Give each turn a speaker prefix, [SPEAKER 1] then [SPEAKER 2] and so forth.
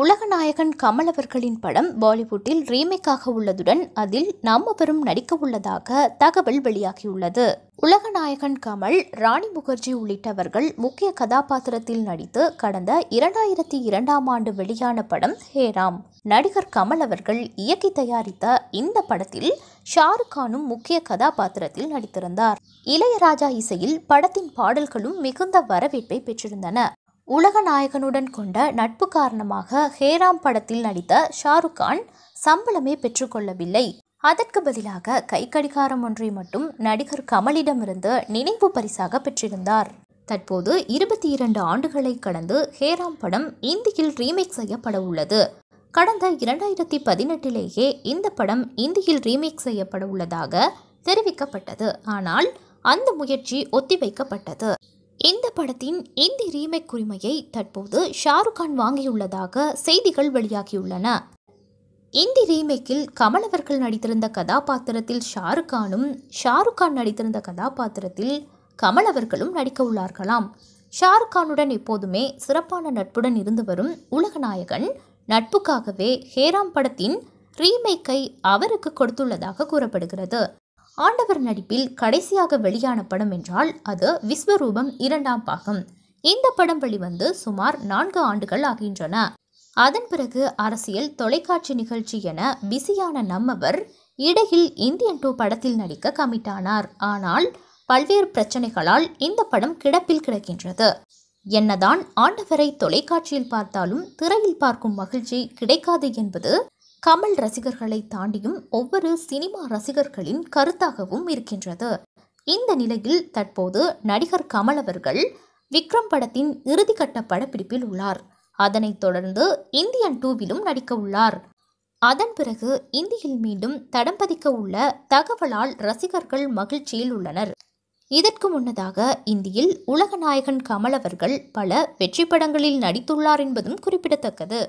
[SPEAKER 1] உலகநாயகன் கமல் அவர்களின் படம் பாலிவுட்டில் ரீமேக்காக உள்ளதுடன் அதில் நாமவரும் பெரும் நடிக்க உள்ளதாக தகவல் வெளியாகியுள்ளது உலகநாயகன் கமல் ராணி முகர்ஜி உள்ளிட்டவர்கள் முக்கிய கதாபாத்திரத்தில் நடித்து கடந்த இரண்டாயிரத்தி இரண்டாம் ஆண்டு வெளியான படம் ஹேராம் நடிகர் கமல் அவர்கள் இயக்கி தயாரித்த இந்த படத்தில் ஷாருக் கானும் முக்கிய கதாபாத்திரத்தில் நடித்திருந்தார் இளையராஜா இசையில் படத்தின் பாடல்களும் மிகுந்த வரவேற்பை பெற்றிருந்தன உலக நாயகனுடன் கொண்ட நட்பு காரணமாக ஹேராம் படத்தில் நடித்த ஷாருக் கான் சம்பளமே பெற்றுக்கொள்ளவில்லை அதற்கு பதிலாக கை கடிகாரம் ஒன்றை மட்டும் நடிகர் கமலிடமிருந்து நினைவு பரிசாக பெற்றிருந்தார் தற்போது இருபத்தி இரண்டு ஆண்டுகளை கடந்து ஹேராம் படம் இந்தியில் ரீமேக் செய்யப்பட உள்ளது கடந்த இரண்டாயிரத்தி பதினெட்டிலேயே இந்த படம் இந்தியில் ரீமேக் செய்யப்பட உள்ளதாக தெரிவிக்கப்பட்டது ஆனால் அந்த முயற்சி ஒத்திவைக்கப்பட்டது இந்த படத்தின் இந்தி ரீமேக் உரிமையை தற்போது ஷாருக் கான் வாங்கியுள்ளதாக செய்திகள் வெளியாகியுள்ளன இந்தி ரீமேக்கில் கமல் அவர்கள் நடித்திருந்த கதாபாத்திரத்தில் ஷாருக் கானும் ஷாருக் கான் நடித்திருந்த கதாபாத்திரத்தில் கமல் அவர்களும் நடிக்க உள்ளார்களாம் ஷாருக் கானுடன் எப்போதுமே சிறப்பான நட்புடன் இருந்து வரும் உலகநாயகன் நட்புக்காகவே ஹேராம் படத்தின் ரீமேக்கை அவருக்கு கொடுத்துள்ளதாக கூறப்படுகிறது ஆண்டவர் நடிப்பில் கடைசியாக வெளியான படம் என்றால் அது விஸ்வரூபம் இரண்டாம் பாகம் இந்த படம் வெளிவந்து சுமார் நான்கு ஆண்டுகள் ஆகின்றன அதன் பிறகு அரசியல் தொலைக்காட்சி நிகழ்ச்சி என பிஸியான நம்மவர் இடையில் இந்தியன் டூ படத்தில் நடிக்க கமிட்டானார் ஆனால் பல்வேறு பிரச்சனைகளால் இந்த படம் கிடப்பில் கிடக்கின்றது என்னதான் ஆண்டவரை தொலைக்காட்சியில் பார்த்தாலும் திரையில் பார்க்கும் மகிழ்ச்சி கிடைக்காது என்பது கமல் ரசிகர்களை தாண்டியும் ஒவ்வொரு சினிமா ரசிகர்களின் கருத்தாகவும் இருக்கின்றது இந்த நிலையில் தற்போது நடிகர் கமல் அவர்கள் விக்ரம் படத்தின் இறுதிக்கட்ட படப்பிடிப்பில் உள்ளார் அதனைத் தொடர்ந்து இந்தியன் டூவிலும் நடிக்க உள்ளார் அதன் பிறகு இந்தியில் மீண்டும் தடம் பதிக்க உள்ள தகவலால் ரசிகர்கள் மகிழ்ச்சியில் உள்ளனர் இதற்கு முன்னதாக இந்தியில் உலகநாயகன் கமல் அவர்கள் பல வெற்றி படங்களில் நடித்துள்ளார் என்பதும் குறிப்பிடத்தக்கது